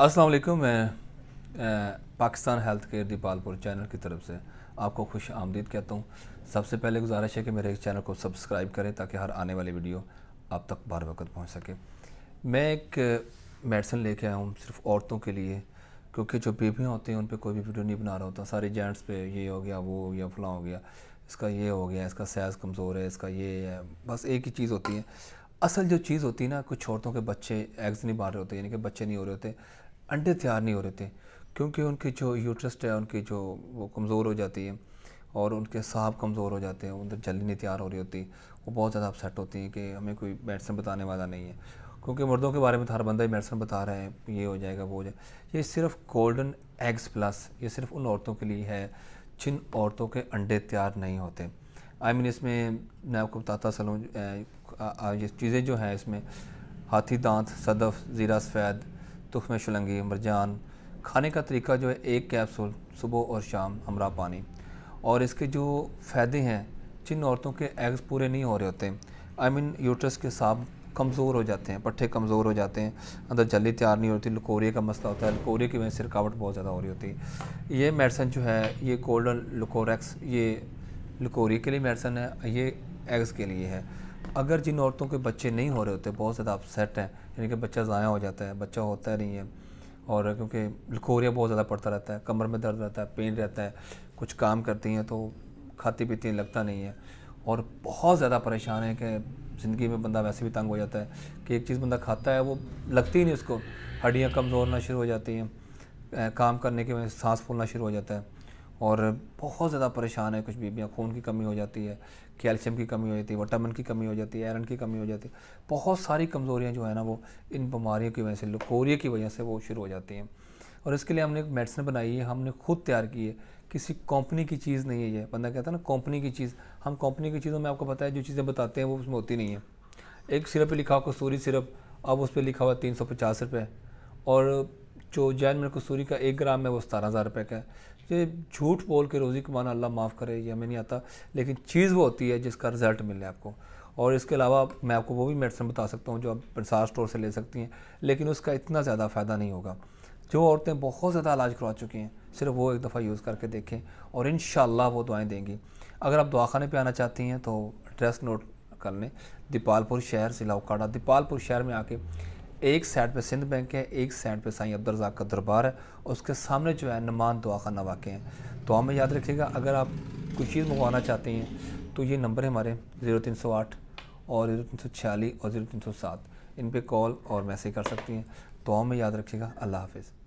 असलम मैं Pakistan health care Dipalpur channel की तरफ से आपको खुश आमदीद कहता हूँ सबसे पहले गुजारिश है कि मेरे इस चैनल को सब्सक्राइब करें ताकि हर आने वाली वीडियो आप तक बार वक्त पहुँच सके मैं एक मेडिसिन लेके आया हूँ सिर्फ औरतों के लिए क्योंकि जो बीबियाँ होती हैं उन पर कोई भी वीडियो नहीं बना रहा होता सारे जेंट्स पे ये हो गया वो हो गया फलाँ हो गया इसका ये हो गया इसका सैज़ कमज़ोर है इसका ये है बस एक ही चीज़ होती है असल जो चीज़ होती है ना कुछ औरतों के बच्चे एग्ज़ नहीं बांट रहे होते यानी कि बच्चे नहीं हो रहे होते अंडे तैयार नहीं हो रहे थे क्योंकि उनकी जो यूट्रस्ट है उनकी जो वो कमज़ोर हो जाती है और उनके साहब कमज़ोर हो जाते हैं उनकी जल्दी नहीं तैयार हो रही होती वो बहुत ज़्यादा अपसेट होती हैं कि हमें कोई मेडिसिन बताने वाला नहीं है क्योंकि मर्दों के बारे में तो हर बंदा ही मेडिसिन बता रहा है ये हो जाएगा वो हो जाएगा ये सिर्फ गोल्डन एग्स प्लस ये सिर्फ उन औरतों के लिए है जिन औरतों के अंडे तैयार नहीं होते आई I मीन mean, इसमें मैं आपको बताता चलूँ ये चीज़ें जो हैं इसमें हाथी दांत सदफ ज़ीरा सफ़ैद में शुलंगी मरजान खाने का तरीका जो है एक कैप्सूल सुबह और शाम हमरा पानी और इसके जो फ़ायदे हैं जिन औरतों के एग्स पूरे नहीं हो रहे होते आई मीन यूट्रस के साब कमज़ोर हो जाते हैं पट्ठे कमज़ोर हो जाते हैं अंदर जल्दी तैयार नहीं होती लकोरिया का मसला होता है लकोरिया की वजह से रुकावट बहुत ज़्यादा हो रही होती है ये मेडिसन जो है ये गोल्डन लकोरेक्स ये लकोरिया के लिए मेडिसन है ये एग्स के लिए है अगर जिन औरतों के बच्चे नहीं हो रहे होते बहुत ज़्यादा अपसेट हैं यानी कि बच्चा ज़ाया हो जाता है बच्चा होता नहीं है और क्योंकि लकोरिया बहुत ज़्यादा पड़ता रहता है कमर में दर्द रहता है पेन रहता है कुछ काम करती हैं तो खाती पीती हैं लगता नहीं है और बहुत ज़्यादा परेशान है कि ज़िंदगी में बंदा वैसे भी तंग हो जाता है कि एक चीज़ बंदा खाता है वो लगती ही नहीं उसको हड्डियाँ कमज़ोर होना शुरू हो जाती हैं काम करने के वजह सांस फूलना शुरू हो जाता है और बहुत ज़्यादा परेशान है कुछ बीबियाँ खून की कमी हो जाती है कैल्शियम की कमी हो जाती है विटामिन की कमी हो जाती है आयरन की कमी हो जाती है बहुत सारी कमज़ोरियाँ जो है ना वो इन बीमारियों की वजह से लकोरिया की वजह से वो शुरू हो जाती हैं और इसके लिए हमने एक मेडिसिन बनाई है हमने खुद तैयार की है किसी कंपनी की चीज़ नहीं है ये बंदा कहता है ना कंपनी की चीज़ हम कंपनी की चीज़ों में आपको पता है जो चीज़ें बताते हैं वो उसमें होती नहीं है एक सिरप पे लिखा हुआ कस्तूरी सिरप अब उस पर लिखा हुआ तीन सौ पचास रुपये और जो जैन मिल कसूरी का एक ग्राम है वो सतारह हज़ार रुपये का है ये झूठ बोल के रोज़ी कमाना अल्लाह माफ़ करे ये हमें नहीं आता लेकिन चीज़ वो होती है जिसका रिज़ल्ट मिले आपको और इसके अलावा मैं आपको वो भी मेडिसिन बता सकता हूँ जो आप प्रसार स्टोर से ले सकती हैं लेकिन उसका इतना ज़्यादा फ़ायदा नहीं होगा जो औरतें बहुत ज़्यादा इलाज करवा चुकी हैं सिर्फ वो एक दफ़ा यूज़ करके देखें और इन वो दुआएँ देंगी अगर आप दवाखाने पर आना चाहती हैं तो एड्रेस नोट कर लें दीपालपुर शहर ज़िला लाओकाड़ा दीपालपुर शहर में आके एक साइड पे सिंध बैंक है एक साइड पे साईं अब्दुलरजाक का दरबार है उसके सामने जो है नमान दुआखाना वाक़ है तो हमें याद रखिएगा अगर आप कुछ चीज़ मंगवाना चाहते हैं तो ये नंबर है हमारे ज़ीरो तीन सौ आठ और ज़ीरो तीन सौ छियालीस और ज़ीरो तीन सौ सात इन पर कॉल और मैसेज कर सकती हैं तो हमें याद रखिएगा अल्लाह हाफिज़